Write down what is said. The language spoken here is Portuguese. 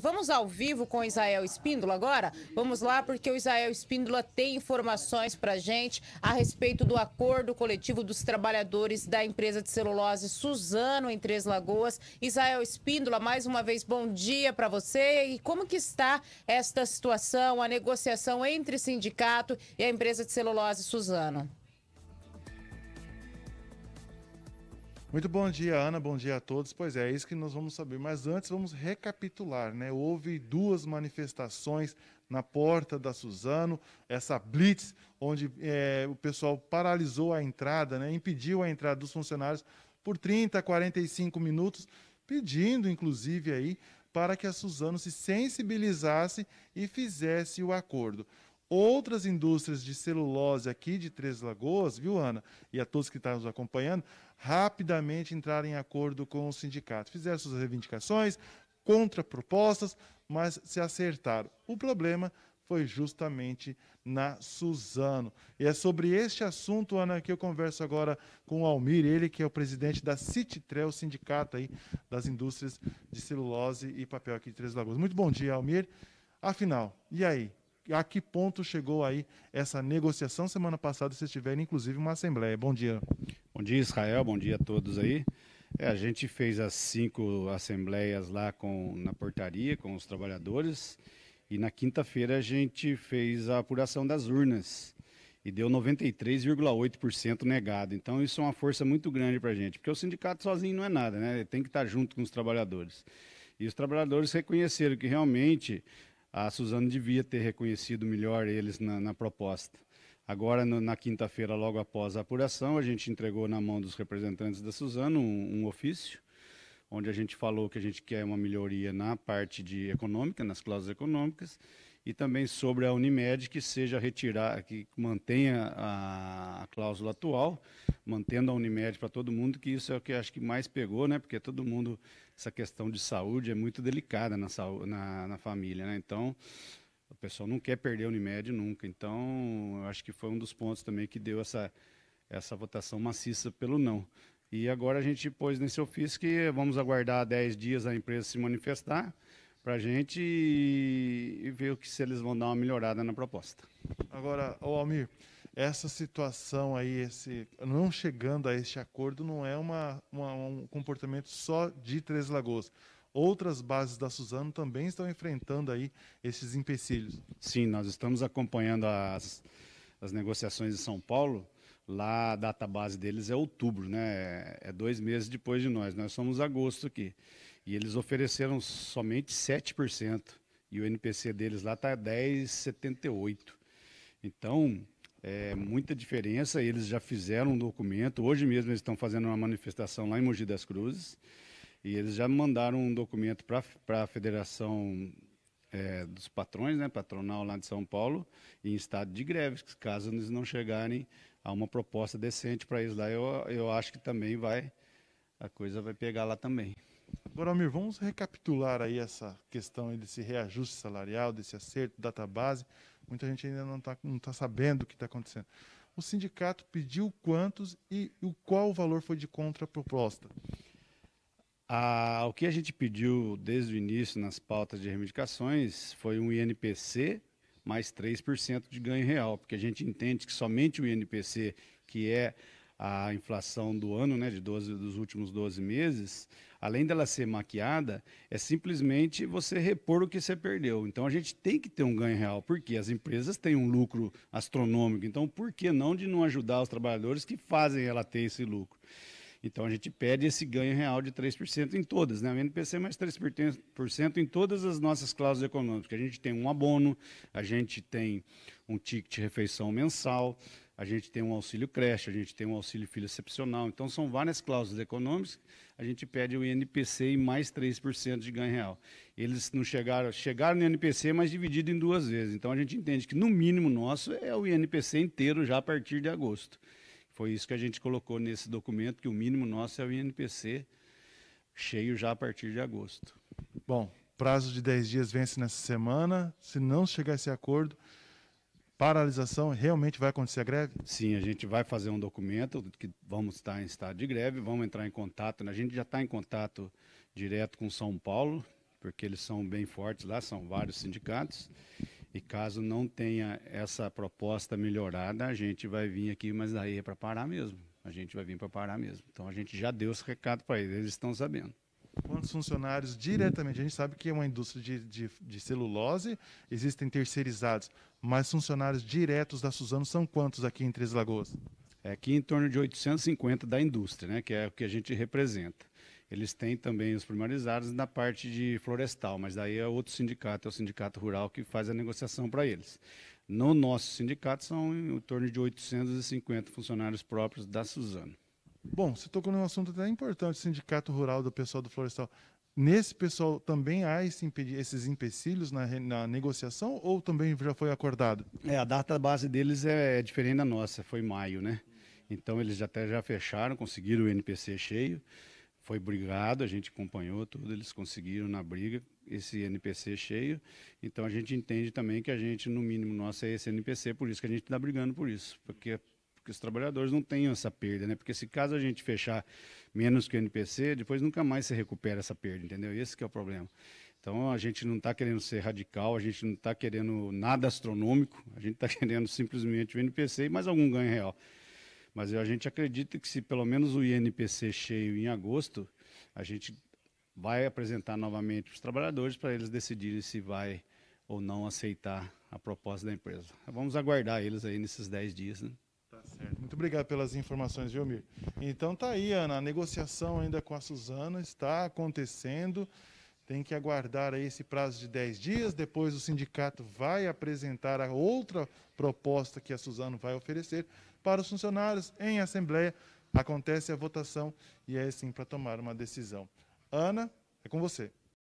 Vamos ao vivo com o Israel Espíndola agora? Vamos lá, porque o Israel Espíndola tem informações para gente a respeito do acordo coletivo dos trabalhadores da empresa de celulose Suzano em Três Lagoas. Israel Espíndola, mais uma vez, bom dia para você. E como que está esta situação, a negociação entre sindicato e a empresa de celulose Suzano? Muito bom dia, Ana. Bom dia a todos. Pois é, é isso que nós vamos saber. Mas antes, vamos recapitular, né? Houve duas manifestações na porta da Suzano, essa blitz, onde é, o pessoal paralisou a entrada, né? Impediu a entrada dos funcionários por 30, 45 minutos, pedindo, inclusive, aí para que a Suzano se sensibilizasse e fizesse o acordo outras indústrias de celulose aqui de Três Lagoas, viu, Ana? E a todos que estão tá nos acompanhando, rapidamente entraram em acordo com o sindicato. Fizeram suas reivindicações, contrapropostas, mas se acertaram. O problema foi justamente na Suzano. E é sobre este assunto, Ana, que eu converso agora com o Almir, ele que é o presidente da Cititrel, sindicato aí das indústrias de celulose e papel aqui de Três Lagoas. Muito bom dia, Almir. Afinal, e aí? a que ponto chegou aí essa negociação. Semana passada se tiver inclusive, uma assembleia. Bom dia. Bom dia, Israel. Bom dia a todos aí. É, a gente fez as cinco assembleias lá com, na portaria com os trabalhadores e na quinta-feira a gente fez a apuração das urnas e deu 93,8% negado. Então isso é uma força muito grande para a gente, porque o sindicato sozinho não é nada, né? Tem que estar junto com os trabalhadores. E os trabalhadores reconheceram que realmente a Suzano devia ter reconhecido melhor eles na, na proposta. Agora, no, na quinta-feira, logo após a apuração, a gente entregou na mão dos representantes da Suzano um, um ofício, onde a gente falou que a gente quer uma melhoria na parte de econômica, nas cláusulas econômicas, e também sobre a Unimed que seja retirar, que mantenha a, a cláusula atual, mantendo a Unimed para todo mundo, que isso é o que acho que mais pegou, né? Porque todo mundo essa questão de saúde é muito delicada na, na, na família, né? Então o pessoal não quer perder a Unimed nunca. Então eu acho que foi um dos pontos também que deu essa essa votação maciça pelo não. E agora a gente pôs nesse ofício que vamos aguardar 10 dias a empresa se manifestar para a gente ver o que se eles vão dar uma melhorada na proposta. Agora, o Almir, essa situação aí, esse não chegando a este acordo, não é uma, uma, um comportamento só de Três Lagoas. Outras bases da Suzano também estão enfrentando aí esses empecilhos. Sim, nós estamos acompanhando as, as negociações em São Paulo. Lá a data base deles é outubro, né? É dois meses depois de nós. Nós somos agosto aqui. E eles ofereceram somente 7%. E o NPC deles lá está 10,78%. Então, é muita diferença. Eles já fizeram um documento. Hoje mesmo eles estão fazendo uma manifestação lá em Mogi das Cruzes. E eles já mandaram um documento para a Federação é, dos Patrões, né, patronal lá de São Paulo, em estado de greve, caso eles não chegarem a uma proposta decente para eles lá. Eu, eu acho que também vai, a coisa vai pegar lá também. Goralmir, vamos recapitular aí essa questão aí desse reajuste salarial, desse acerto, data-base. Muita gente ainda não está não tá sabendo o que está acontecendo. O sindicato pediu quantos e, e qual o valor foi de contraproposta? Ah, o que a gente pediu desde o início nas pautas de reivindicações foi um INPC mais 3% de ganho real, porque a gente entende que somente o INPC, que é a inflação do ano, né, de 12, dos últimos 12 meses, além dela ser maquiada, é simplesmente você repor o que você perdeu. Então a gente tem que ter um ganho real, porque as empresas têm um lucro astronômico. Então por que não de não ajudar os trabalhadores que fazem ela ter esse lucro? Então a gente pede esse ganho real de 3% em todas, né? O NPC mais 3% em todas as nossas cláusulas econômicas. A gente tem um abono, a gente tem um ticket refeição mensal, a gente tem um auxílio creche, a gente tem um auxílio filho excepcional. Então, são várias cláusulas econômicas. A gente pede o INPC e mais 3% de ganho real. Eles não chegaram, chegaram no INPC, mas dividido em duas vezes. Então, a gente entende que, no mínimo nosso, é o INPC inteiro já a partir de agosto. Foi isso que a gente colocou nesse documento, que o mínimo nosso é o INPC cheio já a partir de agosto. Bom, prazo de 10 dias vence nessa semana. Se não chegar a esse acordo, paralisação realmente vai acontecer a greve? Sim, a gente vai fazer um documento que vamos estar em estado de greve, vamos entrar em contato. Né? A gente já está em contato direto com São Paulo, porque eles são bem fortes lá, são vários sindicatos. E caso não tenha essa proposta melhorada, a gente vai vir aqui, mas daí é para parar mesmo. A gente vai vir para parar mesmo. Então a gente já deu esse recado para eles, eles estão sabendo quantos funcionários diretamente. A gente sabe que é uma indústria de, de, de celulose, existem terceirizados, mas funcionários diretos da Suzano são quantos aqui em Três Lagoas? É aqui em torno de 850 da indústria, né, que é o que a gente representa. Eles têm também os primarizados na parte de florestal, mas daí é outro sindicato, é o sindicato rural que faz a negociação para eles. No nosso sindicato são em torno de 850 funcionários próprios da Suzano. Bom, você tocou num assunto até importante, o Sindicato Rural do pessoal do Florestal. Nesse pessoal também há esse esses empecilhos na, na, negociação ou também já foi acordado? É, a data base deles é, é diferente da nossa, foi maio, né? Então eles até já fecharam, conseguiram o NPC cheio, foi brigado, a gente acompanhou tudo, eles conseguiram na briga esse NPC cheio. Então a gente entende também que a gente, no mínimo nossa é esse NPC, por isso que a gente está brigando por isso, porque que os trabalhadores não tenham essa perda, né? Porque se caso a gente fechar menos que o NPC, depois nunca mais se recupera essa perda, entendeu? Esse que é o problema. Então a gente não está querendo ser radical, a gente não está querendo nada astronômico, a gente está querendo simplesmente o INPC e mais algum ganho real. Mas a gente acredita que se pelo menos o INPC cheio em agosto, a gente vai apresentar novamente para os trabalhadores para eles decidirem se vai ou não aceitar a proposta da empresa. Vamos aguardar eles aí nesses 10 dias. Né? certo. Muito obrigado pelas informações, viu, Então tá aí, Ana, a negociação ainda com a Suzana está acontecendo. Tem que aguardar aí esse prazo de 10 dias, depois o sindicato vai apresentar a outra proposta que a Suzano vai oferecer para os funcionários em assembleia. Acontece a votação e é assim para tomar uma decisão. Ana, é com você.